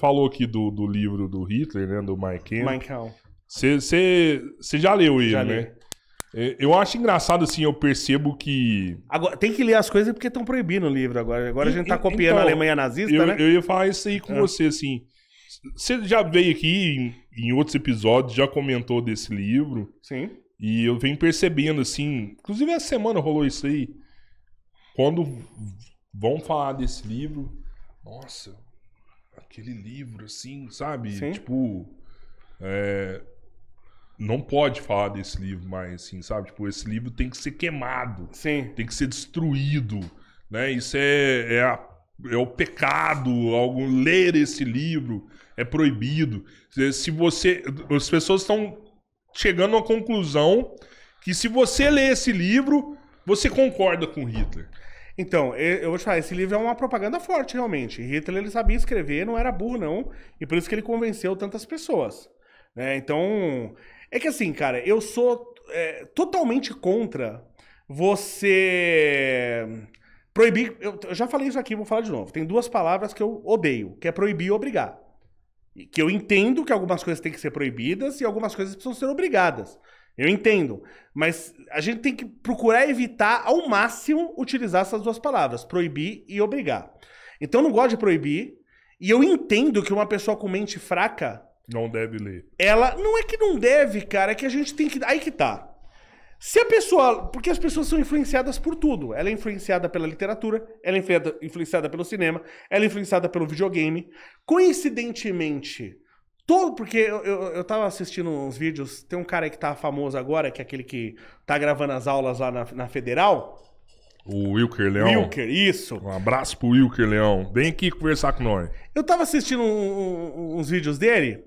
falou aqui do, do livro do Hitler, né? Do Mike Michael. Você já leu ele, já né? É, eu acho engraçado, assim, eu percebo que. Agora, tem que ler as coisas porque estão proibindo o livro agora. Agora e, a gente tá copiando então, a Alemanha nazista, eu, né? Eu ia falar isso aí com é. você, assim. Você já veio aqui em, em, outros episódios, já comentou desse livro. Sim. E eu venho percebendo, assim. Inclusive, essa semana rolou isso aí. Quando vão falar desse livro, nossa, aquele livro, assim, sabe? Sim. Tipo. É, não pode falar desse livro mais, assim, sabe? Tipo, esse livro tem que ser queimado. Sim. Tem que ser destruído. Né? Isso é, é, a, é o pecado. Algum, ler esse livro é proibido. Se você. As pessoas estão chegando à conclusão que se você ler esse livro, você concorda com Hitler. Então, eu vou te falar, esse livro é uma propaganda forte, realmente. Hitler ele sabia escrever, não era burro, não. E por isso que ele convenceu tantas pessoas. Né? Então, é que assim, cara, eu sou é, totalmente contra você proibir. Eu, eu, já falei isso aqui, vou falar de novo. Tem duas palavras que eu odeio, que é proibir e obrigar. Que eu entendo que algumas coisas têm que ser proibidas e algumas coisas precisam ser obrigadas. Eu entendo. Mas a gente tem que procurar evitar ao máximo utilizar essas duas palavras, proibir e obrigar. Então eu não gosto de proibir. E eu entendo que uma pessoa com mente fraca. Não deve ler. Ela. Não é que não deve, cara, é que a gente tem que. Aí que tá. Se a pessoa. Porque as pessoas são influenciadas por tudo. Ela é influenciada pela literatura, ela é influenciada, influenciada pelo cinema, ela é influenciada pelo videogame. Coincidentemente, Todo, porque eu, eu, eu tava assistindo uns vídeos, tem um cara que tá famoso agora, que é aquele que tá gravando as aulas lá na, na Federal. O Wilker Leão. Wilker, isso. Um abraço pro Wilker Leão. Vem aqui conversar com nós. Eu tava assistindo um, um, uns vídeos dele,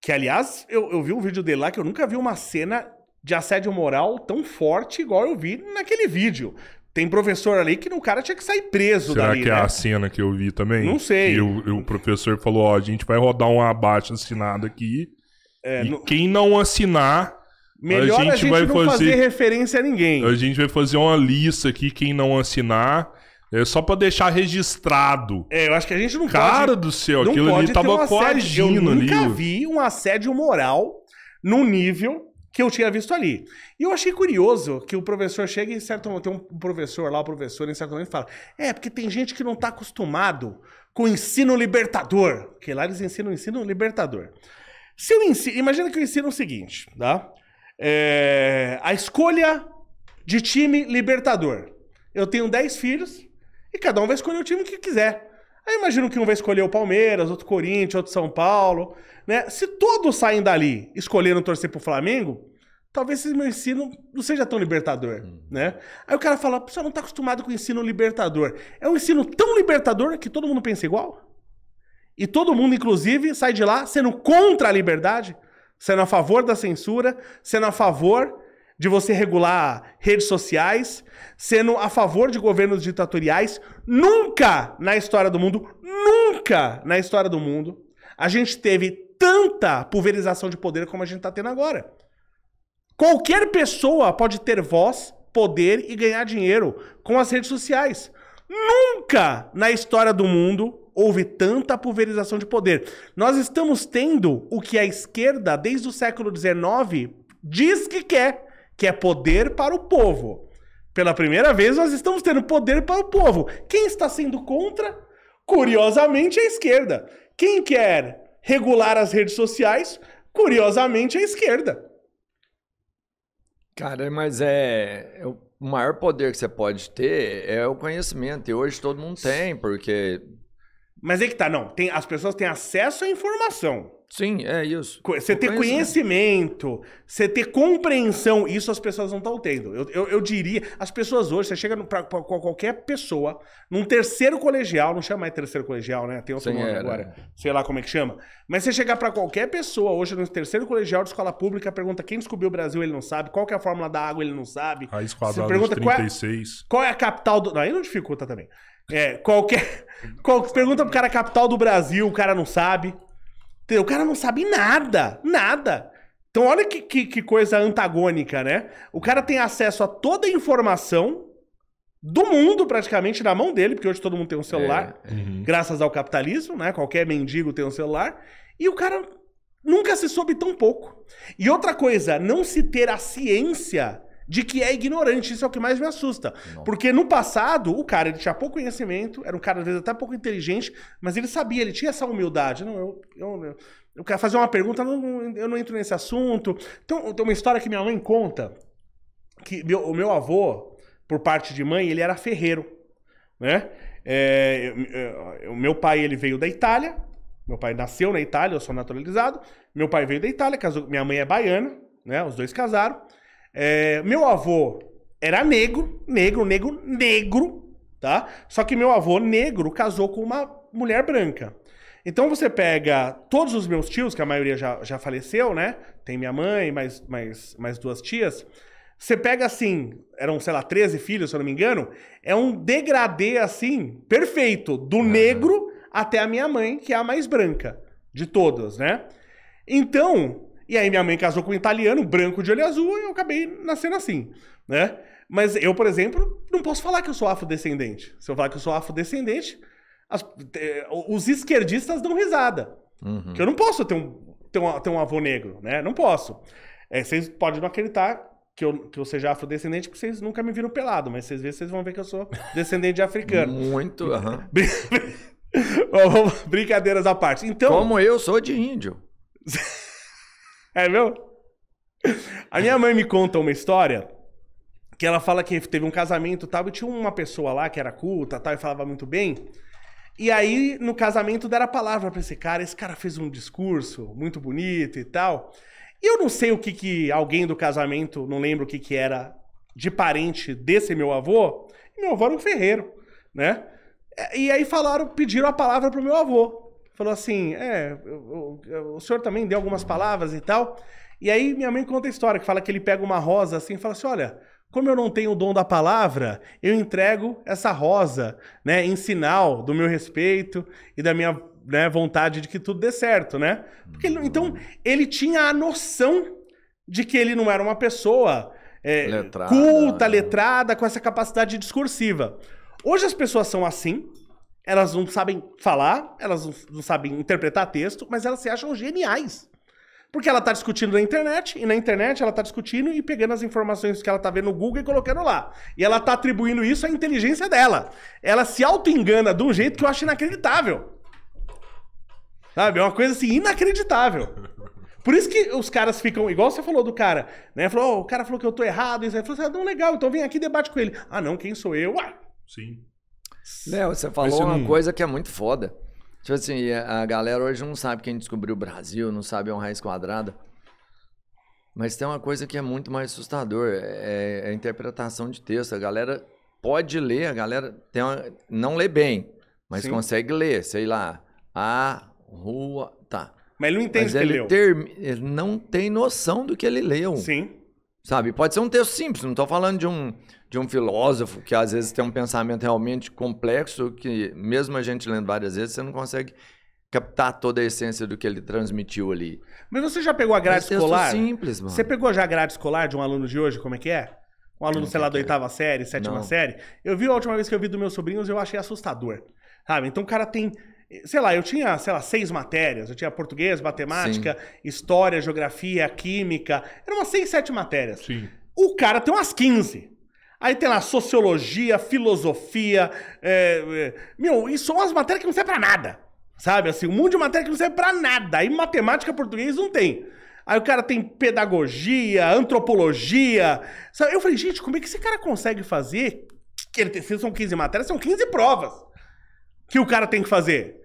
que aliás, eu, eu vi um vídeo dele lá que eu nunca vi uma cena de assédio moral tão forte igual eu vi naquele vídeo. Tem professor ali que o cara tinha que sair preso Será dali, que é né? é a cena que eu vi também? Não sei. E o, o professor falou, ó, a gente vai rodar um abaixo assinado aqui. É, e quem não assinar, Melhor a gente, a gente vai não fazer... fazer... referência a ninguém. A gente vai fazer uma lista aqui, quem não assinar. É só pra deixar registrado. É, eu acho que a gente não Cara pode. Cara do céu, aquilo ali tava um coagindo ali. Eu nunca ali. vi um assédio moral num nível que eu tinha visto ali. E eu achei curioso que o professor chega em certo momento, tem um professor lá, o professor em certo momento fala: "É, porque tem gente que não está acostumado com o ensino libertador, que lá eles ensinam o ensino libertador. Se eu ensino, imagina que eu ensino o seguinte, tá? É, a escolha de time libertador. Eu tenho 10 filhos e cada um vai escolher o time que quiser. Aí imagino que um vai escolher o Palmeiras, outro Corinthians, outro São Paulo, né? Se todos saem dali escolhendo torcer pro Flamengo, talvez esse meu ensino não seja tão libertador, hum. né? Aí o cara fala, você não tá acostumado com o ensino libertador. É um ensino tão libertador que todo mundo pensa igual? E todo mundo, inclusive, sai de lá sendo contra a liberdade, sendo a favor da censura, sendo a favor de você regular redes sociais, sendo a favor de governos ditatoriais. Nunca na história do mundo, nunca na história do mundo, a gente teve tanta pulverização de poder como a gente está tendo agora. Qualquer pessoa pode ter voz, poder e ganhar dinheiro com as redes sociais. Nunca na história do mundo houve tanta pulverização de poder. Nós estamos tendo o que a esquerda, desde o século XIX, diz que quer que é poder para o povo. Pela primeira vez, nós estamos tendo poder para o povo. Quem está sendo contra? Curiosamente, a esquerda. Quem quer regular as redes sociais? Curiosamente, a esquerda. Cara, mas é. é o maior poder que você pode ter é o conhecimento. E hoje todo mundo tem, porque. Mas é que tá, não. Tem, as pessoas têm acesso à informação. Sim, é isso. Você ter né? conhecimento, você ter compreensão, isso as pessoas não estão tendo. Eu, eu, eu, diria, as pessoas hoje, você chega para qualquer pessoa, num terceiro colegial, não chama mais terceiro colegial, né? Tem outro Sim, nome era. É, agora, né? sei lá como é que chama. Mas você chegar para qualquer pessoa hoje, no terceiro colegial de escola pública, pergunta quem descobriu o Brasil, ele não sabe, qual é a fórmula da água, ele não sabe. Raiz quadrada pergunta, 36. Qual é, qual é a capital do... Não, aí não dificulta também. É, qualquer... qual, pergunta pro cara a capital do Brasil, o cara não sabe. O cara não sabe nada, nada. Então olha que, que, que coisa antagônica, né? O cara tem acesso a toda a informação do mundo praticamente na mão dele, porque hoje todo mundo tem um celular, é, uhum. graças ao capitalismo, né? Qualquer mendigo tem um celular. E o cara nunca se soube tão pouco. E outra coisa, não se ter a ciência de que é ignorante. Isso é o que mais me assusta. Não. Porque no passado, o cara ele tinha pouco conhecimento, era um cara, às vezes, até pouco inteligente, mas ele sabia, ele tinha essa humildade. Não, eu. eu, eu, eu quero fazer uma pergunta, não, eu não entro nesse assunto. Então, tem uma história que minha mãe conta, que meu, o meu avô, por parte de mãe, ele era ferreiro, né? É, meu pai, ele veio da Itália, meu pai nasceu na Itália, eu sou naturalizado, meu pai veio da Itália, casou, minha mãe é baiana, né? Os dois casaram. É, meu avô era negro, negro, negro, negro, tá? Só que meu avô negro casou com uma mulher branca. Então você pega todos os meus tios, que a maioria já, já faleceu, né? Tem minha mãe, mais, mais, mais duas tias. Você pega assim, eram, sei lá, 13 filhos, se eu não me engano. É um degradê assim, perfeito, do uhum. negro até a minha mãe, que é a mais branca de todas, né? Então, e aí minha mãe casou com um italiano, branco de olho azul, e eu acabei nascendo assim, né? Mas eu, por exemplo, não posso falar que eu sou afrodescendente. Se eu falar que eu sou afrodescendente, as, os esquerdistas dão risada. Uhum. Que eu não posso ter um, ter, um, ter um avô negro, né? Não posso. É, vocês podem não acreditar que eu, que eu seja afrodescendente, porque vocês nunca me viram pelado, mas vocês, vocês vão ver que eu sou descendente de africano. Muito, Uhum. Brincadeiras à parte. Então, Como eu sou de índio. É meu? A minha mãe me conta uma história que ela fala que teve um casamento tal, e tinha uma pessoa lá que era culta tal, e falava muito bem. E aí, no casamento, deram a palavra pra esse cara. Esse cara fez um discurso muito bonito e tal. E eu não sei o que, que alguém do casamento, não lembro o que, que era, de parente desse meu avô. meu avô era um ferreiro, né? E aí falaram, pediram a palavra pro meu avô falou assim: É, o senhor também deu algumas palavras e tal. E aí minha mãe conta a história, que fala que ele pega uma rosa assim e fala assim: Olha, como eu não tenho o dom da palavra, eu entrego essa rosa, né, em sinal do meu respeito e da minha né, vontade de que tudo dê certo, né? Porque ele, então ele tinha a noção de que ele não era uma pessoa é, letrada, culta, né? letrada, com essa capacidade discursiva. Hoje as pessoas são assim, elas não sabem falar, elas não sabem interpretar texto, mas elas se acham geniais. Porque ela está discutindo na internet, e na internet ela está discutindo e pegando as informações que ela está vendo no Google e colocando lá. E ela está atribuindo isso à inteligência dela. Ela se auto-engana de um jeito que eu acho inacreditável. Sabe? É uma coisa assim, inacreditável. Por isso que os caras ficam, igual você falou do cara, né? Falou, oh, o cara falou que eu tô errado, isso aí. Falou assim, ah, não, legal, então vem aqui e debate com ele. Ah, não, quem sou eu? Ah. Sim. Léo, né, você falou uma não... coisa que é muito foda. Tipo assim, a galera hoje não sabe quem descobriu o Brasil, não sabe o é raiz quadrada. Mas tem uma coisa que é muito mais assustador, é, é a interpretação de texto. A galera pode ler, a galera tem uma... não lê bem, mas Sim. consegue ler, sei lá, a rua, tá. Mas ele não entende mas o que ele leu. ele não tem noção do que ele leu. Sim. Sabe? Pode ser um texto simples, não estou falando de um, de um filósofo que às vezes tem um pensamento realmente complexo que, mesmo a gente lendo várias vezes, você não consegue captar toda a essência do que ele transmitiu ali. Mas você já pegou a grade Mas é escolar? simples, mano. Você pegou já a grade escolar de um aluno de hoje? Como é que é? Um aluno, não sei lá, da oitava série, sétima não. série. Eu vi a última vez que eu vi do meus sobrinhos, eu achei assustador. Sabe? Então o cara tem sei lá, eu tinha, sei lá, seis matérias. Eu tinha português, matemática, Sim. história, geografia, química. Eram umas seis, sete matérias. Sim. O cara tem umas 15. Aí tem lá sociologia, filosofia. É, é, meu, isso são umas matérias que não serve pra nada. Sabe? Assim, um mundo de matéria que não serve pra nada. Aí matemática, português não tem. Aí o cara tem pedagogia, antropologia. Sabe? Eu falei, gente, como é que esse cara consegue fazer? que ele São 15 matérias, são 15 provas que o cara tem que fazer?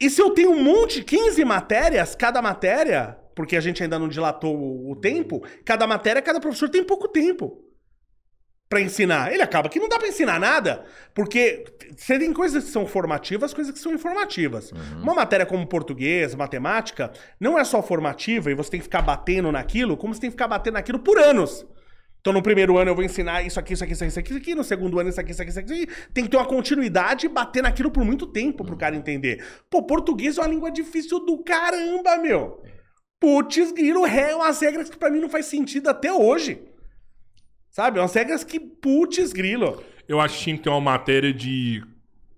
E se eu tenho um monte, 15 matérias, cada matéria, porque a gente ainda não dilatou o, o tempo, cada matéria, cada professor tem pouco tempo para ensinar. Ele acaba que não dá para ensinar nada, porque você tem coisas que são formativas, coisas que são informativas. Uhum. Uma matéria como português, matemática, não é só formativa e você tem que ficar batendo naquilo, como você tem que ficar batendo naquilo por anos. Então, no primeiro ano eu vou ensinar isso aqui, isso aqui, isso aqui, isso aqui, No segundo ano, isso aqui, isso aqui, isso aqui. Tem que ter uma continuidade e bater naquilo por muito tempo pro cara entender. Pô, português é uma língua difícil do caramba, meu. Putz, grilo, ré, é umas regras que pra mim não faz sentido até hoje. Sabe? É umas regras que putz, grilo. Eu acho que tinha que uma matéria de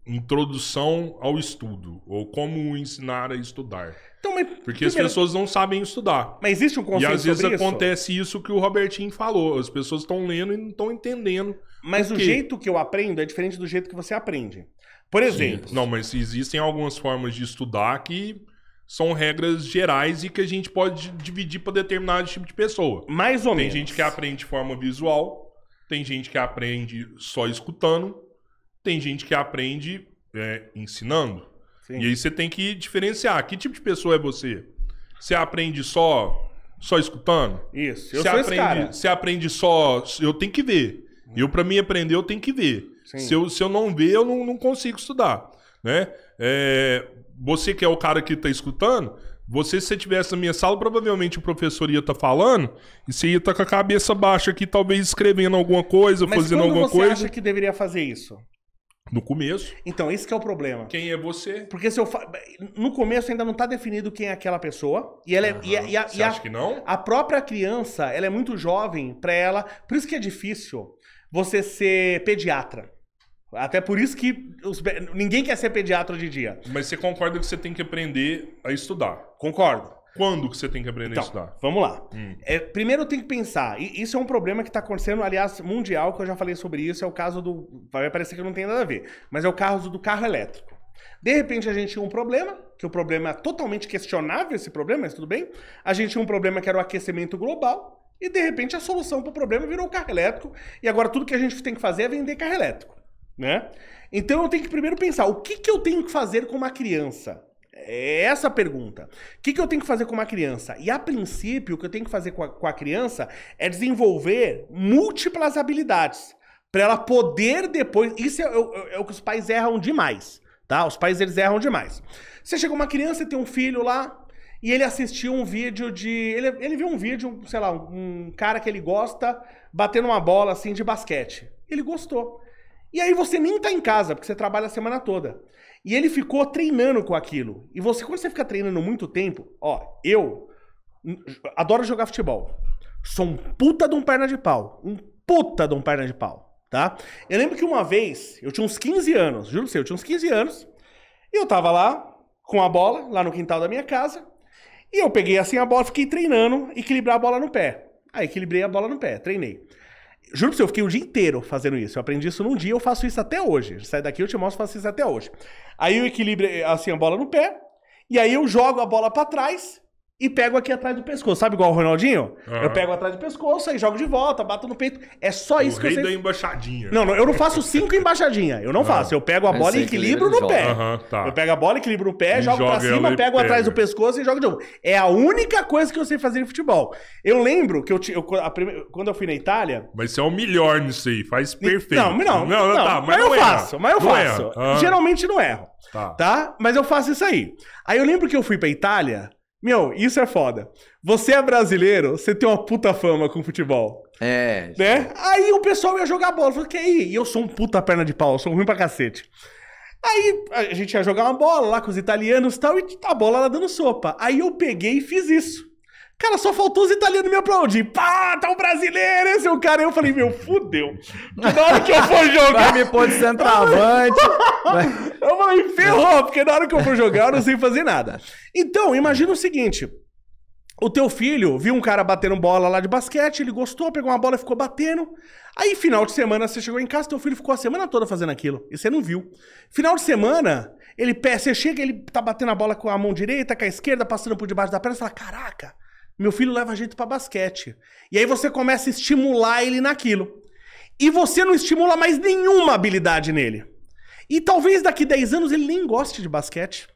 Introdução ao estudo, ou como ensinar a estudar. Então, mas, Porque primeiro, as pessoas não sabem estudar. Mas existe um consenso E às vezes acontece isso? isso que o Robertinho falou. As pessoas estão lendo e não estão entendendo. Mas o jeito que eu aprendo é diferente do jeito que você aprende. Por exemplo. Sim. Não, mas existem algumas formas de estudar que são regras gerais e que a gente pode dividir para determinado tipo de pessoa. Mais ou tem menos. Tem gente que aprende de forma visual, tem gente que aprende só escutando, tem gente que aprende é, ensinando. Sim. E aí você tem que diferenciar. Que tipo de pessoa é você? Você aprende só só escutando? Isso. Eu você sou aprende, cara. Você aprende só. Eu tenho que ver. Eu, para mim, aprender, eu tenho que ver. Se eu, se eu não ver, eu não, não consigo estudar. Né? É, você que é o cara que está escutando, você, se você estivesse na minha sala, provavelmente o professor ia estar tá falando e você ia estar tá com a cabeça baixa aqui, talvez escrevendo alguma coisa, Mas fazendo alguma coisa. Mas você acha que deveria fazer isso? No começo. Então, esse que é o problema. Quem é você? Porque se eu fa... no começo ainda não está definido quem é aquela pessoa. E ela é, uhum. e, a, e, a, e a, acha que não? A própria criança, ela é muito jovem para ela. Por isso que é difícil você ser pediatra. Até por isso que os... ninguém quer ser pediatra de dia. Mas você concorda que você tem que aprender a estudar? Concordo. Quando que você tem que aprender então, a estudar? Vamos lá. Hum. É, primeiro tem que pensar, e isso é um problema que está acontecendo, aliás, mundial, que eu já falei sobre isso, é o caso do. Vai parecer que não tem nada a ver, mas é o caso do carro elétrico. De repente a gente tinha um problema, que o problema é totalmente questionável esse problema, mas tudo bem. A gente tinha um problema que era o aquecimento global, e de repente a solução para o problema virou o carro elétrico, e agora tudo que a gente tem que fazer é vender carro elétrico. Né? Então eu tenho que primeiro pensar o que, que eu tenho que fazer com uma criança é essa a pergunta. O que, que eu tenho que fazer com uma criança? E a princípio, o que eu tenho que fazer com a, com a criança é desenvolver múltiplas habilidades. para ela poder depois. Isso é, é, é, o que os pais erram demais. Tá? Os pais eles erram demais. Você chega uma criança e tem um filho lá. E ele assistiu um vídeo de. Ele, ele viu um vídeo, sei lá, um cara que ele gosta batendo uma bola assim de basquete. Ele gostou. E aí você nem tá em casa, porque você trabalha a semana toda. E ele ficou treinando com aquilo. E você, quando você fica treinando muito tempo, ó, eu adoro jogar futebol. Sou um puta de um perna de pau. Um puta de um perna de pau, tá? Eu lembro que uma vez, eu tinha uns 15 anos, juro pra você, eu tinha uns 15 anos, e eu tava lá com a bola, lá no quintal da minha casa, e eu peguei assim a bola, fiquei treinando, equilibrar a bola no pé. Aí equilibrei a bola no pé, treinei. Juro pra você, eu fiquei o dia inteiro fazendo isso. Eu aprendi isso num dia, eu faço isso até hoje. Sai daqui, eu te mostro, faço isso até hoje. Aí eu equilibro assim a bola no pé, e aí eu jogo a bola para trás e pego aqui atrás do pescoço. Sabe igual o Ronaldinho? Uhum. Eu pego atrás do pescoço, aí jogo de volta, bato no peito. É só o isso que eu sei. da embaixadinha. Não, não, eu não faço cinco embaixadinha. Eu não uhum. faço. Eu pego a bola e equilibro no pé. Uhum, tá. Eu pego a bola, equilibro no pé, e jogo pra cima, pego atrás do pescoço e jogo de novo. É a única coisa que eu sei fazer em futebol. Eu lembro que eu, eu primeira, quando eu fui na Itália... Mas você é o melhor nisso aí. Faz perfeito. Não, não. Não, não, não tá. Mas, mas eu faço. Mas eu não faço. Geralmente não erro. Tá. tá? Mas eu faço isso aí. Aí eu lembro que eu fui pra Itália... Meu, isso é foda. Você é brasileiro, você tem uma puta fama com futebol. É. Né? Aí o pessoal ia jogar bola. Falou, que aí? E eu sou um puta perna de pau, eu sou ruim pra cacete. Aí a gente ia jogar uma bola lá com os italianos e tal, e a bola lá dando sopa. Aí eu peguei e fiz isso. Cara, só faltou os italianos me aplaudir. Pá, tá um brasileiro, esse é o cara. e eu falei, meu, fudeu. na hora que eu for jogar. Vai me pôr de centroavante. eu falei, ferrou, porque na hora que eu for jogar eu não sei fazer nada. Então, imagina o seguinte. O teu filho viu um cara batendo bola lá de basquete, ele gostou, pegou uma bola e ficou batendo. Aí, final de semana, você chegou em casa, teu filho ficou a semana toda fazendo aquilo. E você não viu. Final de semana, ele você chega, ele tá batendo a bola com a mão direita, com a esquerda, passando por debaixo da perna, você fala: Caraca, meu filho leva a gente para basquete. E aí você começa a estimular ele naquilo. E você não estimula mais nenhuma habilidade nele. E talvez daqui 10 anos ele nem goste de basquete.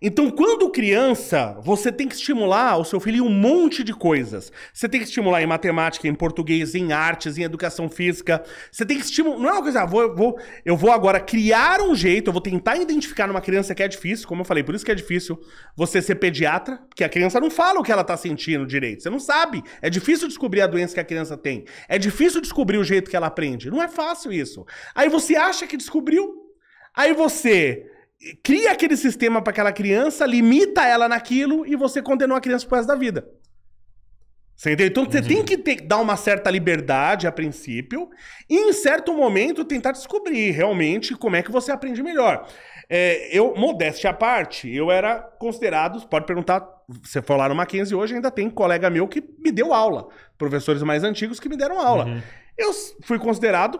Então, quando criança, você tem que estimular o seu filho em um monte de coisas. Você tem que estimular em matemática, em português, em artes, em educação física. Você tem que estimular. Não é uma coisa, ah, vou, vou, eu vou agora criar um jeito, eu vou tentar identificar numa criança que é difícil, como eu falei, por isso que é difícil você ser pediatra, porque a criança não fala o que ela está sentindo direito. Você não sabe. É difícil descobrir a doença que a criança tem. É difícil descobrir o jeito que ela aprende. Não é fácil isso. Aí você acha que descobriu. Aí você cria aquele sistema para aquela criança, limita ela naquilo e você condenou a criança pro resto da vida. Você entendeu? Então você tem que ter, dar uma certa liberdade a princípio e em certo momento tentar descobrir realmente como é que você aprende melhor. É, eu, modéstia à parte, eu era considerado, pode perguntar, você falou lá no Mackenzie hoje, ainda tem colega meu que me deu aula, professores mais antigos que me deram aula. Uhum. Eu fui considerado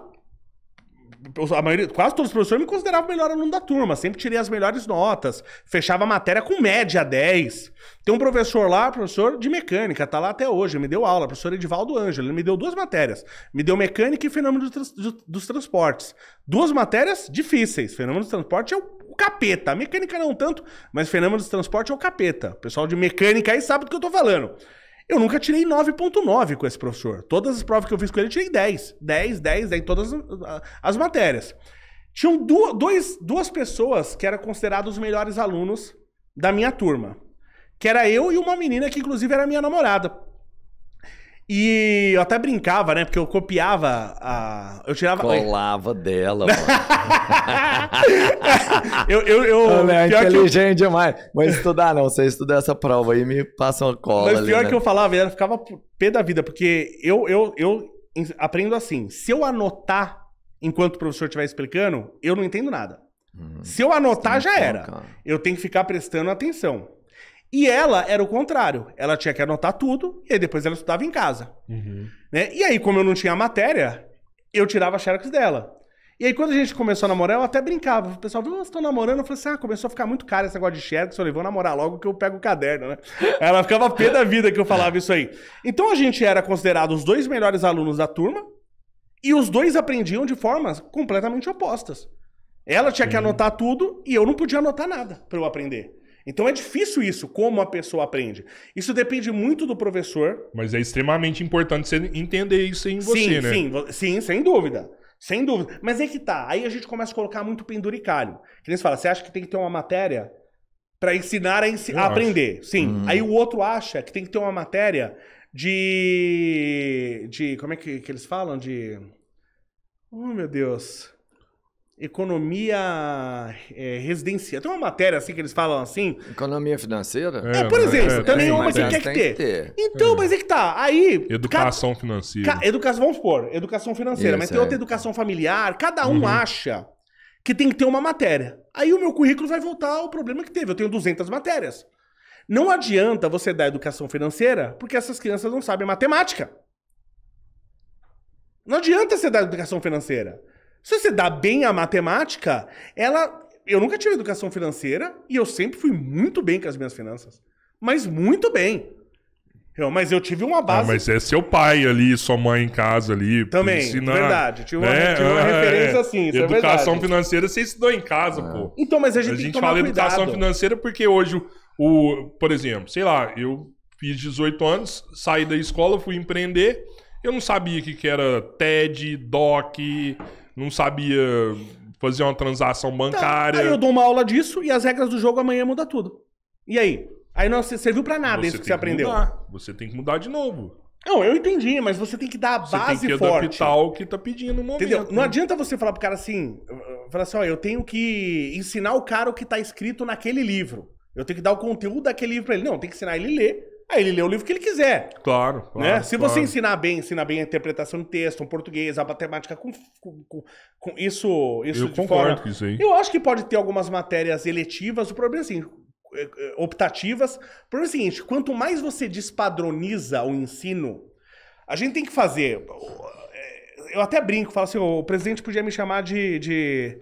a maioria, quase todos os professores me consideravam o melhor aluno da turma, sempre tirei as melhores notas, fechava a matéria com média 10. Tem um professor lá, professor de mecânica, tá lá até hoje, me deu aula, professor Edivaldo Ângelo, ele me deu duas matérias, me deu mecânica e fenômeno dos, dos, transportes. Duas matérias difíceis, fenômeno dos transportes é o capeta, a mecânica não tanto, mas fenômeno dos transportes é o capeta. O pessoal de mecânica aí sabe do que eu tô falando. Eu nunca tirei 9.9 com esse professor. Todas as provas que eu fiz com ele, eu tirei 10. 10, 10, 10 em todas as matérias. Tinham duas, dois, duas pessoas que eram consideradas os melhores alunos da minha turma. Que era eu e uma menina que, inclusive, era minha namorada. E eu até brincava, né? Porque eu copiava a. Eu tirava. Colava dela, mano. eu. eu, eu... Olha, é inteligente eu... demais. Mas estudar não, você estuda essa prova aí me passa uma cola. Mas pior eu né? que eu falava, ela ficava pé da vida, porque eu, eu, eu aprendo assim: se eu anotar enquanto o professor estiver explicando, eu não entendo nada. Hum, se eu anotar, já era. Eu tenho que ficar prestando atenção. E ela era o contrário. Ela tinha que anotar tudo e aí depois ela estudava em casa. Uhum. Né? E aí, como eu não tinha matéria, eu tirava a xerox dela. E aí, quando a gente começou a namorar, eu até brincava. O pessoal, vocês estão namorando? Eu falei assim, ah, começou a ficar muito caro esse negócio de xerox. Eu falei, vou namorar logo que eu pego o caderno, né? Ela ficava pé da vida que eu falava isso aí. Então, a gente era considerado os dois melhores alunos da turma e os dois aprendiam de formas completamente opostas. Ela tinha que uhum. anotar tudo e eu não podia anotar nada para eu aprender. Então é difícil isso, como a pessoa aprende. Isso depende muito do professor. Mas é extremamente importante você entender isso em você, sim, né? Sim, sim, sem dúvida. Sem dúvida. Mas é que tá. Aí a gente começa a colocar muito penduricalho. Que eles falam, você acha que tem que ter uma matéria para ensinar a, ensi a aprender? Sim. Hum. Aí o outro acha que tem que ter uma matéria de. de como é que, que eles falam? De. Oh, meu Deus economia é, residencial. Tem uma matéria assim que eles falam assim. Economia financeira? É, por é, exemplo, é, também é uma que quer que ter. ter. Então, é. mas é que tá. Aí. Educação ca... financeira. Ca... Educação, vamos supor, educação financeira, Isso, mas tem é. outra educação familiar. Cada um uhum. acha que tem que ter uma matéria. Aí o meu currículo vai voltar ao problema que teve. Eu tenho 200 matérias. Não adianta você dar educação financeira porque essas crianças não sabem matemática. Não adianta você dar educação financeira. Se você dá bem a matemática, ela. Eu nunca tive educação financeira e eu sempre fui muito bem com as minhas finanças. Mas muito bem. Eu, mas eu tive uma ah, base. Ah, mas é seu pai ali, sua mãe em casa ali. Também, ensinar, verdade. Tive uma, né? tive uma é, é, referência é, assim. É educação é financeira você estudou em casa, é. pô. Então, mas a gente, a gente fala cuidado. educação financeira porque hoje, o, o, por exemplo, sei lá, eu fiz 18 anos, saí da escola, fui empreender. Eu não sabia o que, que era TED, DOC, não sabia fazer uma transação tá, bancária. Tá, aí eu dou uma aula disso e as regras do jogo amanhã muda tudo. E aí? Aí não serviu para nada você isso que você aprendeu. mudar. Você tem que mudar de novo. Não, eu entendi, mas você tem que dar a você base tem que do o que tá pedindo no momento. Entendeu? Não né? adianta você falar pro cara assim, falar assim, ó, eu tenho que ensinar o cara o que tá escrito naquele livro. Eu tenho que dar o conteúdo daquele livro para ele. Não, tem que ensinar ele a ler Aí ele lê o livro que ele quiser. Claro. Né? claro né? Se claro. você ensinar bem, ensinar bem a interpretação de texto, um português, a matemática, com, com, com, com isso, isso. Eu concordo com isso aí. Eu acho que pode ter algumas matérias eletivas. O problema é assim, é, é, optativas. O problema é o seguinte: quanto mais você despadroniza o ensino, a gente tem que fazer. É, eu até brinco, falo assim: o presidente podia me chamar de, de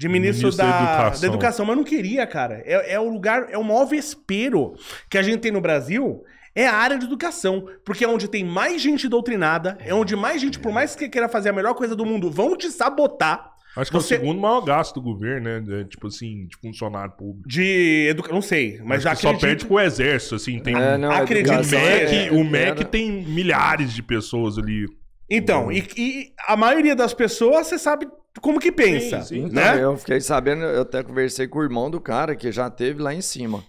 de ministro, ministro da, da, educação. da, educação. mas não queria, cara. É, é o lugar, é o maior vespero que a gente tem no Brasil é a área de educação, porque é onde tem mais gente doutrinada, é onde mais gente, por mais que queira fazer a melhor coisa do mundo, vão te sabotar. Acho que Você... é o segundo maior gasto do governo, né? Tipo assim, de funcionário público. De educação, não sei, mas já acredito... Só perde pro exército, assim, tem... É, não, acredito. O é MEC, é, o MEC é, tem milhares de pessoas ali. Então, e, e, a maioria das pessoas, você sabe, como que pensa. Sim, sim. Né? Então, eu fiquei sabendo, eu até conversei com o irmão do cara que já teve lá em cima.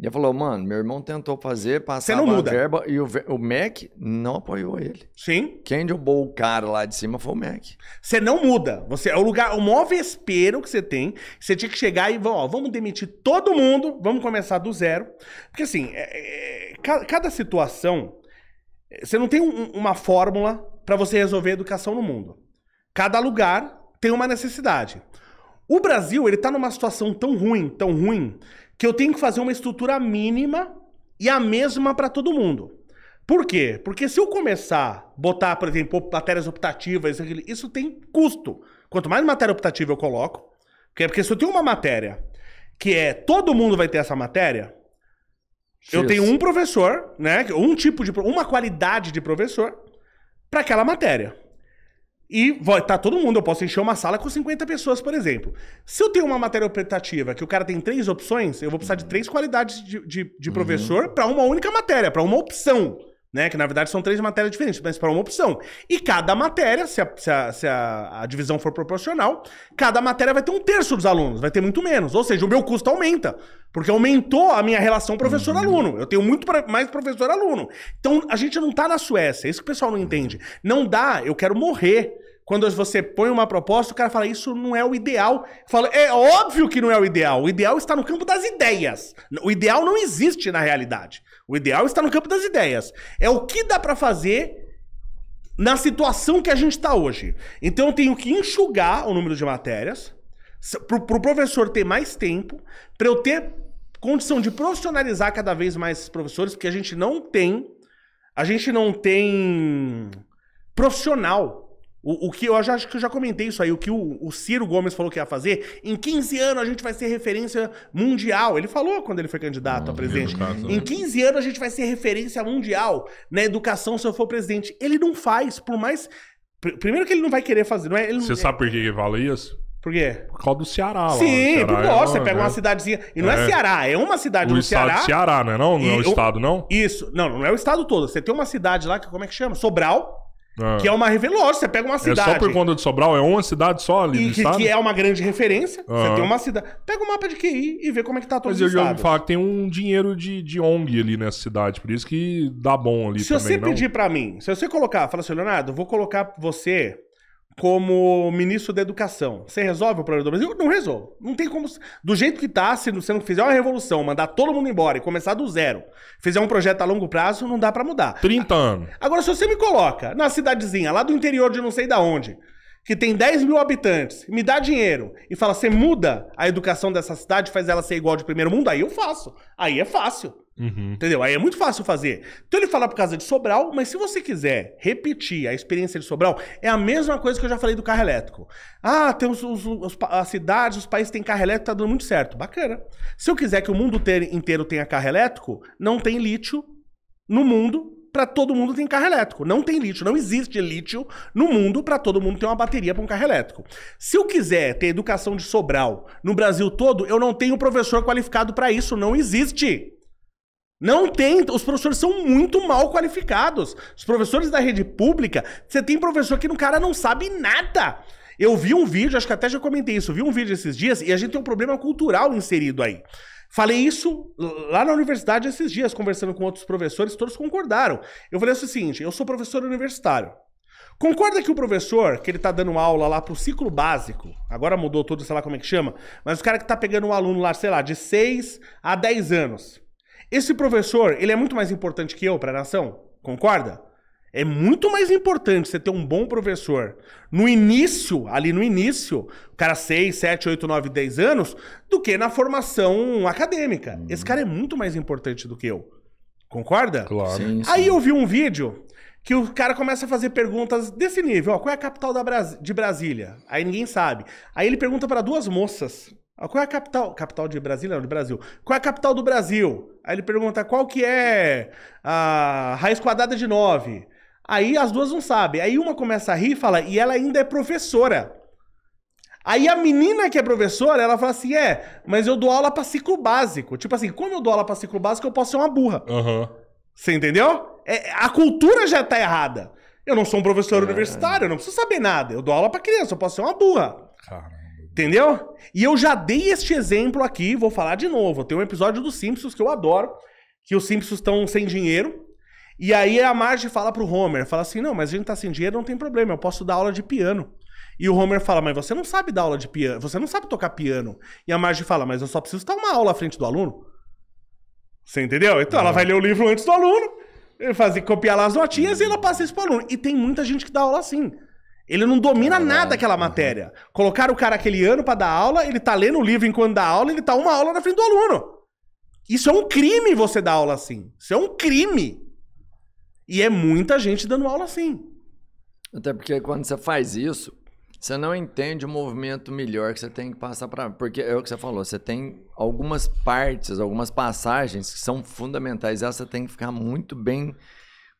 Ele falou, mano, meu irmão tentou fazer, passar a verba e o, o Mac não apoiou ele. Sim. Quem derrubou o cara lá de cima foi o Mac. Você não muda. Você é o lugar, o maior vespeiro que você tem. Você tinha que chegar e, ó, vamos demitir todo mundo, vamos começar do zero. Porque assim, é, é, cada situação, você não tem um, uma fórmula para você resolver a educação no mundo. Cada lugar tem uma necessidade. O Brasil, ele tá numa situação tão ruim, tão ruim, que eu tenho que fazer uma estrutura mínima e a mesma para todo mundo. Por quê? Porque se eu começar a botar, por exemplo, matérias optativas, isso tem custo. Quanto mais matéria optativa eu coloco, porque, porque se eu tenho uma matéria que é todo mundo vai ter essa matéria, eu tenho um professor, né? Um tipo de uma qualidade de professor para aquela matéria. E vai, tá todo mundo, eu posso encher uma sala com 50 pessoas, por exemplo. Se eu tenho uma matéria optativa que o cara tem três opções, eu vou precisar de três qualidades de, de, de uhum. professor para uma única matéria, para uma opção né? Que na verdade são três matérias diferentes, mas para uma opção. E cada matéria, se, a, se, a, se a, a, divisão for proporcional, cada matéria vai ter um terço dos alunos, vai ter muito menos. Ou seja, o meu custo aumenta, porque aumentou a minha relação professor-aluno. Uhum. Eu tenho muito mais professor-aluno. Então a gente não está na Suécia, é isso que o pessoal não entende. Não dá, eu quero morrer quando você põe uma proposta, o cara fala, isso não é o ideal. Fala, é óbvio que não é o ideal. O ideal está no campo das ideias. O ideal não existe na realidade. O ideal está no campo das ideias. É o que dá para fazer na situação que a gente está hoje. Então eu tenho que enxugar o número de matérias para o pro professor ter mais tempo, para eu ter condição de profissionalizar cada vez mais esses professores, porque a gente não tem, a gente não tem profissional o, o, que eu já, acho que eu já comentei isso aí, o que o, o, Ciro Gomes falou que ia fazer, em 15 anos a gente vai ser referência mundial. Ele falou quando ele foi candidato a hum, presidente. Né? Em 15 anos a gente vai ser referência mundial na educação se eu for presidente. Ele não faz, por mais. Primeiro que ele não vai querer fazer, não é? Ele... Você sabe por que ele fala isso? Por quê? Por causa do Ceará. Lá. Sim, Ceará, é, você pega é, uma cidadezinha. E não é, é, Ceará, é uma cidade o do estado Ceará. Ceará, não é? Não, não é o estado, não? Isso. Não, não é o estado todo. Você tem uma cidade lá que, como é que chama? Sobral. É. Que é uma referência. você pega uma cidade. É só por conta de Sobral, é uma cidade só ali. E, que, que, é uma grande referência. Você tem uma cidade. Pega o um mapa de QI e vê como é que tá todo Mas eu já ouvi falar que tem um dinheiro de, de ONG ali nessa cidade, por isso que dá bom ali. Se também, você não? pedir para mim, se você colocar, fala assim, Leonardo, vou colocar você como ministro da Educação, você resolve o problema do Brasil? Não resolvo. Não tem como. Do jeito que está, se você não fizer uma revolução, mandar todo mundo embora e começar do zero, fizer um projeto a longo prazo, não dá para mudar. 30 anos. Agora, se você me coloca na cidadezinha, lá do interior de não sei da onde, que tem 10 mil habitantes, me dá dinheiro e fala, você muda a educação dessa cidade, faz ela ser igual de primeiro mundo, aí eu faço. Aí é fácil. Uhum. Entendeu? Aí é muito fácil fazer. Então ele fala por causa de Sobral, mas se você quiser repetir a experiência de Sobral, é a mesma coisa que eu já falei do carro elétrico. Ah, tem os, os, os as cidades, os países têm carro elétrico, tá dando muito certo. Bacana. Se eu quiser que o mundo ter, inteiro tenha carro elétrico, não tem lítio no mundo para todo mundo ter carro elétrico. Não tem lítio, não existe lítio no mundo para todo mundo ter uma bateria para um carro elétrico. Se eu quiser ter educação de Sobral no Brasil todo, eu não tenho professor qualificado para isso, não existe. Não tem, os professores são muito mal qualificados. Os professores da rede pública, você tem professor que no cara não sabe nada. Eu vi um vídeo, acho que até já comentei isso, eu vi um vídeo esses dias e a gente tem um problema cultural inserido aí. Falei isso lá na universidade esses dias, conversando com outros professores, todos concordaram. Eu falei assim, o seguinte: eu sou professor universitário. Concorda que o professor, que ele tá dando aula lá pro ciclo básico, agora mudou tudo, sei lá como é que chama, mas o cara que tá pegando um aluno lá, sei lá, de 6 a 10 anos. Esse professor, ele é muito mais importante que eu para a nação, concorda? É muito mais importante você ter um bom professor no início, ali no início, o cara 6, 7, 8, 9, 10 anos, do que na formação acadêmica. Uhum. Esse cara é muito mais importante do que eu. Concorda? Claro. Sim, sim. Aí eu vi um vídeo que o cara começa a fazer perguntas desse nível, ó, qual é a capital da Bras... de Brasília? Aí ninguém sabe. Aí ele pergunta para duas moças. Ah, qual é a capital? Capital de Brasília? Não, de Brasil. Qual é a capital do Brasil? Aí ele pergunta qual que é a raiz quadrada de 9. Aí as duas não sabem. Aí uma começa a rir e fala, e ela ainda é professora. Aí a menina que é professora, ela fala assim, é, mas eu dou aula pra ciclo básico. Tipo assim, como eu dou aula pra ciclo básico, eu posso ser uma burra. Uhum. Você entendeu? É, a cultura já tá errada. Eu não sou um professor é. universitário, eu não preciso saber nada. Eu dou aula pra criança, eu posso ser uma burra. Caramba. Entendeu? E eu já dei este exemplo aqui, vou falar de novo. Tem um episódio dos Simpsons que eu adoro, que os Simpsons estão sem dinheiro. E aí a Marge fala pro Homer, fala assim: "Não, mas a gente tá sem dinheiro, não tem problema, eu posso dar aula de piano". E o Homer fala: "Mas você não sabe dar aula de piano, você não sabe tocar piano". E a Marge fala: "Mas eu só preciso dar uma aula à frente do aluno". Você entendeu? Então é. ela uhum. vai ler o livro antes do aluno, fazer copiar lá as notinhas e ela passa isso pro aluno. E tem muita gente que dá aula assim. Ele não domina ah, nada aquela matéria. Colocaram o cara aquele ano para dar aula, ele tá lendo o livro enquanto dá aula, ele tá uma aula na frente do aluno. Isso é um crime você dar aula assim. Isso é um crime. E é muita gente dando aula assim. Até porque quando você faz isso, você não entende o movimento melhor que você tem que passar para. Porque é o que você falou, você tem algumas partes, algumas passagens que são fundamentais, essa tem que ficar muito bem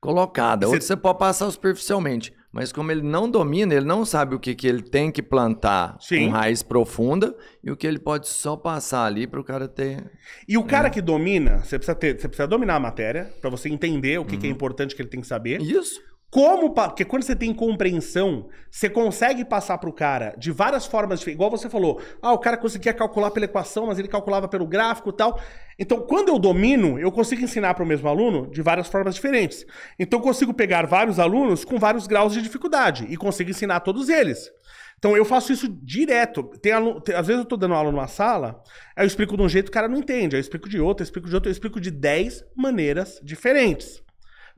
colocada. Você... Ou você pode passar superficialmente. Mas como ele não domina, ele não sabe o que, que ele tem que plantar Sim. com raiz profunda e o que ele pode só passar ali para o cara ter. E o cara é. que domina, você precisa, ter, você precisa dominar a matéria para você entender o que, uhum. que, é uhum. importante que ele tem que saber. Isso. Como, porque quando você tem compreensão, você consegue passar para o cara de várias formas, igual você falou, ah, o cara conseguia calcular pela equação, mas ele calculava pelo gráfico e tal. Então, quando eu domino, eu consigo ensinar para o mesmo aluno de várias formas diferentes. Então, eu consigo pegar vários alunos com vários graus de dificuldade e consigo ensinar todos eles. Então, eu faço isso direto. Tem aluno, tem, às vezes eu estou dando aula numa sala, aí eu explico de um jeito que o cara não entende, aí eu explico de outro, eu explico de outro, eu explico de 10 maneiras diferentes.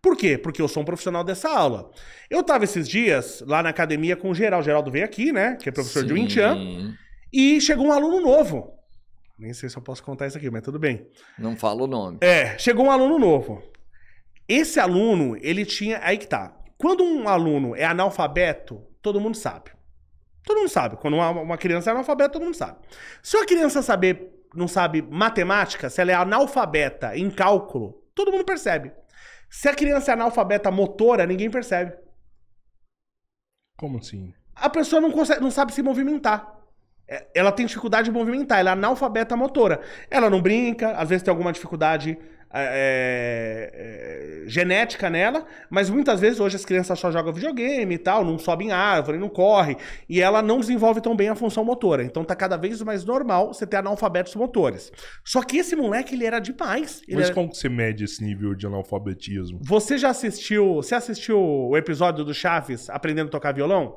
Por quê? Porque eu sou um profissional dessa aula. Eu tava esses dias lá na academia com o Geraldo. O Geraldo veio aqui, né? Que é professor Sim. de Wintian. E chegou um aluno novo. Nem sei se eu posso contar isso aqui, mas tudo bem. Não falo o nome. É, chegou um aluno novo. Esse aluno, ele tinha. Aí que tá. Quando um aluno é analfabeto, todo mundo sabe. Todo mundo sabe. Quando uma, uma criança é analfabeta, todo mundo sabe. Se uma criança saber, não sabe matemática, se ela é analfabeta em cálculo, todo mundo percebe. Se a criança é analfabeta motora, ninguém percebe. Como assim? A pessoa não, consegue, não sabe se movimentar. É, ela tem dificuldade de movimentar, ela é analfabeta motora. Ela não brinca, às vezes tem alguma dificuldade é, é, genética nela, mas muitas vezes hoje as crianças só jogam videogame e tal, não sobem árvore, não corre, e ela não desenvolve tão bem a função motora. Então tá cada vez mais normal você ter analfabetos motores. Só que esse moleque, ele era demais. Ele mas era... como que você mede esse nível de analfabetismo? Você já assistiu, você assistiu o episódio do Chaves aprendendo a tocar violão?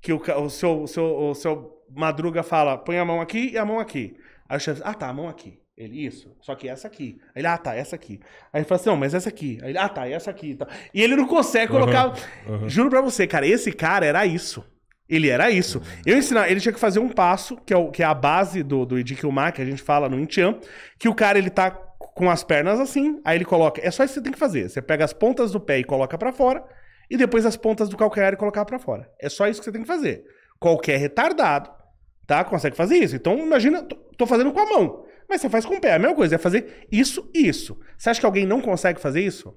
Que o, o seu, o seu, o seu Madruga fala, põe a mão aqui e a mão aqui. Aí o Chaves, ah tá, a mão aqui. Ele, isso. Só que essa aqui. ele, ah, tá, essa aqui. Aí ele fala assim, não, mas essa aqui. Aí ele, ah, tá, essa aqui. Tá. E ele não consegue colocar. Uhum, uhum. Juro pra você, cara, esse cara era isso. Ele era isso. Uhum. Eu ensinar, ele tinha que fazer um passo, que é, o, que é a base do, do Idikilmar, que a gente fala no Intian, que o cara, ele tá com as pernas assim, aí ele coloca. É só isso que você tem que fazer. Você pega as pontas do pé e coloca para fora, e depois as pontas do calcanhar e colocar para fora. É só isso que você tem que fazer. Qualquer retardado, tá? Consegue fazer isso. Então, imagina, tô, tô fazendo com a mão. Mas você faz com o pé, é a mesma coisa, é fazer isso e isso. Você acha que alguém não consegue fazer isso?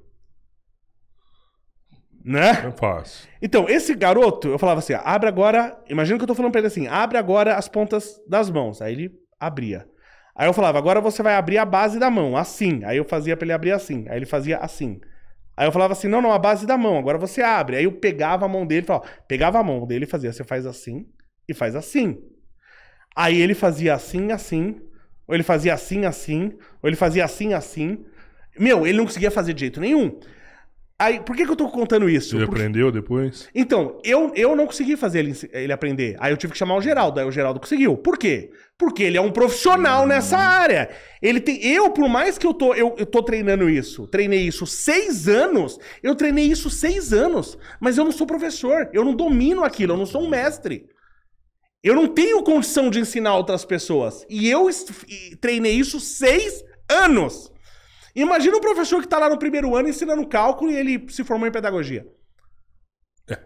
Né? Eu faço. Então, esse garoto, eu falava assim, abre agora. Imagina que eu tô falando pra ele assim, abre agora as pontas das mãos. Aí ele abria. Aí eu falava, agora você vai abrir a base da mão, assim. Aí eu fazia pra ele abrir assim. Aí ele fazia assim. Aí eu falava assim, não, não, a base da mão, agora você abre. Aí eu pegava a mão dele, falava, pegava a mão dele e fazia, você faz assim e faz assim. Aí ele fazia assim, assim, ou ele fazia assim, assim. Ou ele fazia assim, assim. Meu, ele não conseguia fazer de jeito nenhum. Aí, por que, que eu tô contando isso? Ele Porque... aprendeu depois? Então, eu, eu não consegui fazer ele, ele aprender. Aí eu tive que chamar o Geraldo, aí o Geraldo conseguiu. Por quê? Porque ele é um profissional hum. nessa área. Ele tem. Eu, por mais que eu tô, eu, eu tô treinando isso, treinei isso seis anos. Eu treinei isso seis anos. Mas eu não sou professor, eu não domino aquilo, eu não sou um mestre. Eu não tenho condição de ensinar outras pessoas. E eu treinei isso seis anos. Imagina o um professor que está lá no primeiro ano ensinando cálculo e ele se formou em pedagogia. É.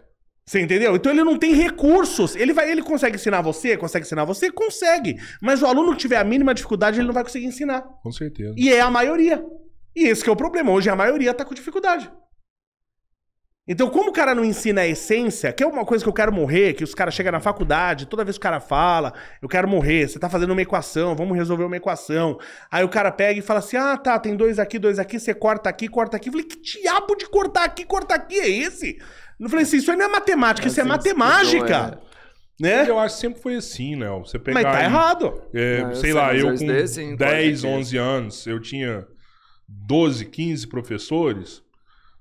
Você entendeu? Então ele não tem recursos. Ele vai, ele consegue ensinar você, consegue ensinar você, consegue. Mas o aluno que tiver a mínima dificuldade, ele não vai conseguir ensinar. Com certeza. E é a maioria. E esse é o problema. Hoje a maioria está com dificuldade. Então, como o cara não ensina a essência, que é uma coisa que eu quero morrer, que os caras chegam na faculdade, toda vez que o cara fala, eu quero morrer, você tá fazendo uma equação, vamos resolver uma equação. Aí o cara pega e fala assim: ah, tá, tem dois aqui, dois aqui, você corta aqui, corta aqui. Eu falei: que diabo de cortar aqui, cortar aqui é esse? Eu falei assim: isso aí não é matemática, é Mas isso então é matemática. Né? Eu acho que sempre foi assim, né? Você pegar Mas tá aí, errado. É, não, sei, lá, eu com desse, 10, 11 anos, eu tinha 12, 15 professores.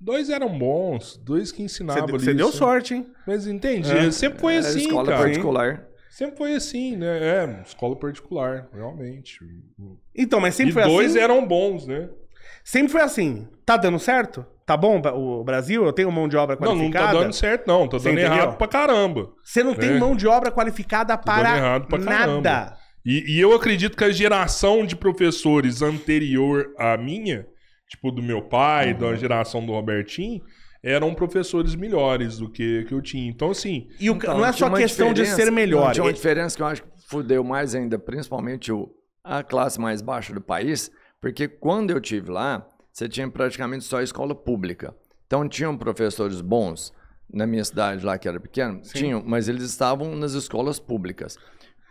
Dois eram bons, dois que ensinavam Você, você deu sorte, hein? Mas entendi, é, sempre foi é, assim, escola cara. particular. Sempre foi assim, né? É, escola particular, realmente. Então, mas sempre e foi dois assim. dois eram bons, né? Sempre foi assim. Tá dando certo? Tá bom o Brasil? Eu tenho mão de obra qualificada? Não, não tá dando certo, não. Tá, é. tá dando errado pra caramba. Você não é. tem mão de obra qualificada para pra nada. E, e eu acredito que a geração de professores anterior à minha tipo, do meu pai, uhum. da geração do Robertinho, eram professores melhores do que, que eu tinha. Então, assim. E o, então, não é só questão de ser melhor. Não, tinha uma diferença que eu acho que fudeu mais ainda, principalmente o, a classe mais baixa do país, porque quando eu tive lá, você tinha praticamente só escola pública. Então, tinham professores bons na minha cidade lá, que era pequena tinham, mas eles estavam nas escolas públicas.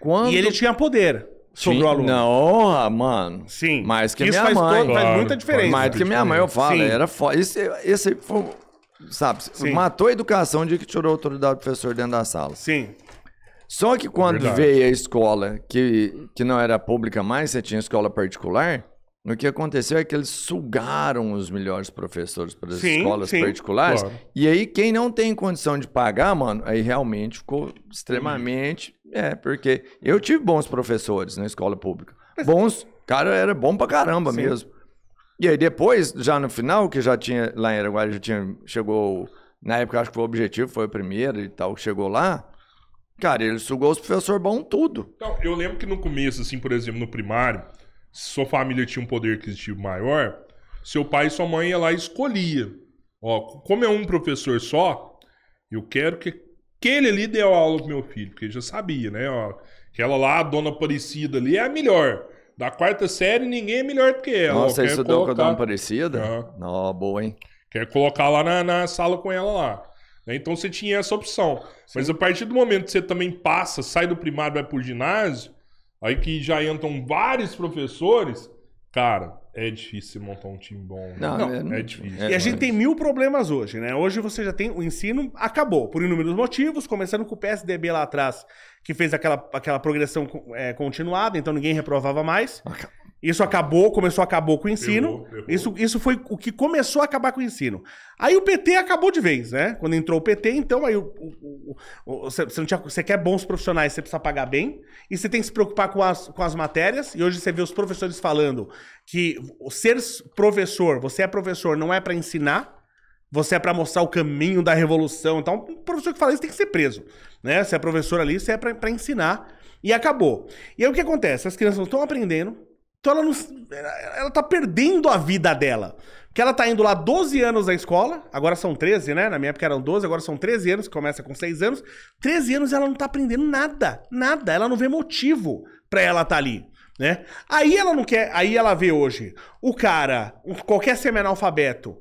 Quando... E ele tinha poder sobre Sim. o aluno. Não, ah, mano. Sim. Mais que Isso minha faz mãe. Todo, claro, faz muita diferença. Mais que minha mãe, eu falo. Sim. Era foda. Esse, esse foi, sabe, Sim. matou a educação de que tirou a autoridade do professor dentro da sala. Sim. Só que quando Verdade. veio a escola, que, que não era pública mais, você tinha escola particular, o que aconteceu é que eles sugaram os melhores professores para as sim, escolas sim, particulares. Claro. E aí, quem não tem condição de pagar, mano, aí realmente ficou extremamente é, porque eu tive bons professores na escola pública. Bons, cara, era bom pra caramba Sim. mesmo. E aí depois, já no final, que já tinha lá em Araguaia, já tinha, chegou, na época acho que foi o objetivo, foi o primeiro e tal, chegou lá. Cara, ele sugou os professores bons tudo. Então, eu lembro que no começo, assim, por exemplo, no primário, se sua família tinha um poder aquisitivo maior, seu pai e sua mãe ia lá e escolhia. Ó, como é um professor só, eu quero que que ele ali deu aula pro meu filho, porque ele já sabia, né? Ó, aquela lá, a dona Aparecida ali, é a melhor. Da quarta série, ninguém é melhor do que ela. Nossa, você deu colocar... com a dona Aparecida? É. boa, hein? Quer colocar lá na, na sala com ela lá. Né? Então você tinha essa opção. Sim. Mas a partir do momento que você também passa, sai do primário, vai pro ginásio, aí que já entram vários professores, Cara, é difícil montar um time bom. Né? Não, não é, é, é difícil. É, e a gente tem mil problemas hoje, né? Hoje você já tem. O ensino acabou, por inúmeros motivos, começando com o PSDB lá atrás, que fez aquela, aquela progressão é, continuada, então ninguém reprovava mais. Isso acabou, começou a acabar com o ensino. Isso, isso foi o que começou a acabar com o ensino. Aí o PT acabou de vez, né? Quando entrou o PT, então aí o, o, o, você, não tinha, você quer bons profissionais, você precisa pagar bem. E você tem que se preocupar com as, com as matérias. E hoje você vê os professores falando que ser professor, você é professor, não é para ensinar. Você é para mostrar o caminho da revolução. Então, um professor que fala isso tem que ser preso. Né? Você é professor ali, você é para ensinar. E acabou. E aí o que acontece? As crianças não estão aprendendo então ela, não, ela tá perdendo a vida dela. Porque ela tá indo lá 12 anos à escola, agora são 13, né? Na minha época eram 12, agora são 13 anos, começa com 6 anos. 13 anos ela não tá aprendendo nada, nada. Ela não vê motivo pra ela estar tá ali, né? Aí ela não quer, aí ela vê hoje o cara, qualquer semi-analfabeto,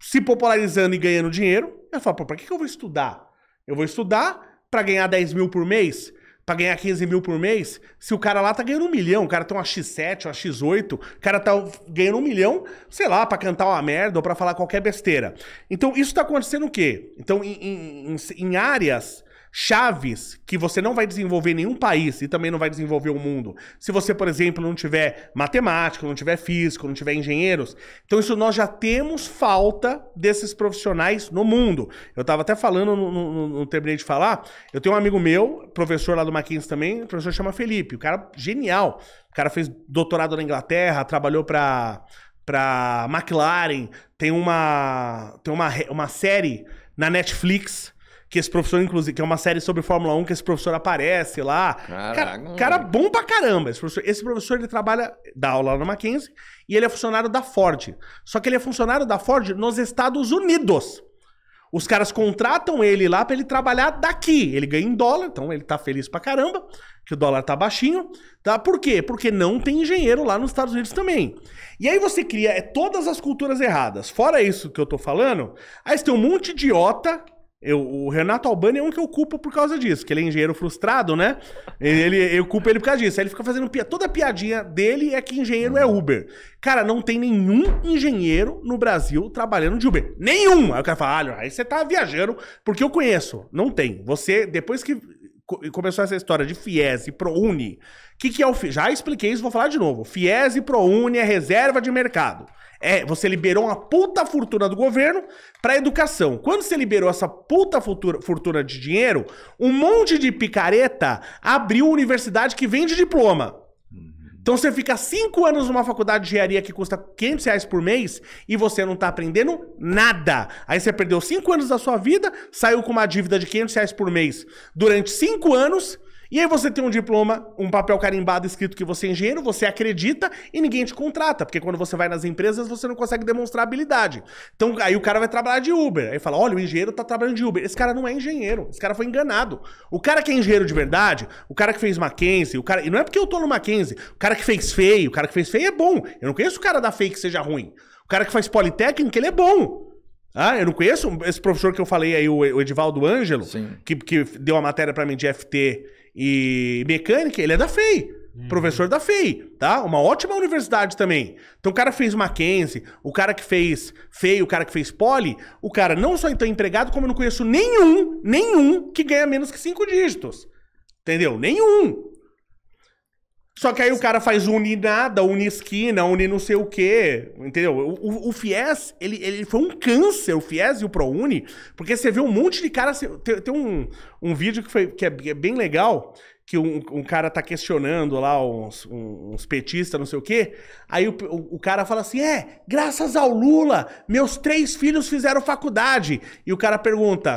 se popularizando e ganhando dinheiro. Ela fala, pô, pra que, que eu vou estudar? Eu vou estudar para ganhar 10 mil por mês? pra ganhar 15 mil por mês, se o cara lá tá ganhando um milhão, o cara tem uma X7, uma X8, o cara tá ganhando um milhão, sei lá, pra cantar uma merda ou pra falar qualquer besteira. Então, isso tá acontecendo o quê? Então, em, em, em áreas chaves que você não vai desenvolver nenhum país e também não vai desenvolver o mundo. Se você, por exemplo, não tiver matemático, não tiver físico, não tiver engenheiros. Então, isso nós já temos falta desses profissionais no mundo. Eu estava até falando, no não terminei de falar. Eu tenho um amigo meu, professor lá do Mackenzie também, o professor chama Felipe. O cara genial. O cara fez doutorado na Inglaterra, trabalhou para para McLaren, tem uma tem uma, uma série na Netflix que esse professor, inclusive, que é uma série sobre Fórmula 1, que esse professor aparece lá. Cara, cara, bom pra caramba. Esse professor, esse professor, ele trabalha, dá aula lá na Mackenzie, e ele é funcionário da Ford. Só que ele é funcionário da Ford nos Estados Unidos. Os caras contratam ele lá para ele trabalhar daqui. Ele ganha em dólar, então ele tá feliz pra caramba, que o dólar tá baixinho. Tá? Por quê? Porque não tem engenheiro lá nos Estados Unidos também. E aí você cria é, todas as culturas erradas. Fora isso que eu tô falando, aí você tem um monte de idiota eu, o Renato Albani é um que eu culpo por causa disso, que ele é engenheiro frustrado, né? Ele, eu culpo ele por causa disso. Aí ele fica fazendo piada. Toda a piadinha dele é que engenheiro é Uber. Cara, não tem nenhum engenheiro no Brasil trabalhando de Uber. Nenhum! Aí o cara fala, ah, aí você tá viajando, porque eu conheço. Não tem. Você, depois que começou essa história de FIES e ProUni. O que, que é o FIES? Já expliquei isso, vou falar de novo. FIES e ProUni é reserva de mercado. É, você liberou uma puta fortuna do governo para educação. Quando você liberou essa puta futura, fortuna de dinheiro, um monte de picareta abriu universidade que vende diploma. Então você fica cinco anos numa faculdade de engenharia que custa 500 reais por mês e você não está aprendendo nada. Aí você perdeu cinco anos da sua vida, saiu com uma dívida de 500 reais por mês durante cinco anos e aí você tem um diploma, um papel carimbado escrito que você é engenheiro, você acredita e ninguém te contrata, porque quando você vai nas empresas você não consegue demonstrar habilidade. Então aí o cara vai trabalhar de Uber. Aí fala: "Olha, o engenheiro tá trabalhando de Uber". Esse cara não é engenheiro, esse cara foi enganado. O cara que é engenheiro de verdade, o cara que fez Mackenzie, o cara, e não é porque eu tô no Mackenzie, o cara que fez feio, o cara que fez feio é bom. Eu não conheço o cara da fake que seja ruim. O cara que faz Politécnico ele é bom. Ah, eu não conheço esse professor que eu falei aí, o Edivaldo Ângelo, que, que deu a matéria para mim de FT e mecânica, ele é da FEI. Uhum. Professor da FEI, tá? Uma ótima universidade também. Então o cara fez Mackenzie, o cara que fez FEI, o cara que fez Poli, o cara não só então é empregado, como eu não conheço nenhum, nenhum que ganha menos que cinco dígitos. Entendeu? Nenhum. Só que aí o cara faz uni nada, uni esquina, uni não sei o quê, entendeu? O, o, o, FIES, ele, ele foi um câncer, o FIES e o ProUni, porque você vê um monte de cara... Tem, tem um, um vídeo que, foi, é, que é bem legal, que um, um, cara tá questionando lá uns, uns petistas, não sei o quê. Aí o, o, o, cara fala assim: é, graças ao Lula, meus três filhos fizeram faculdade. E o cara pergunta: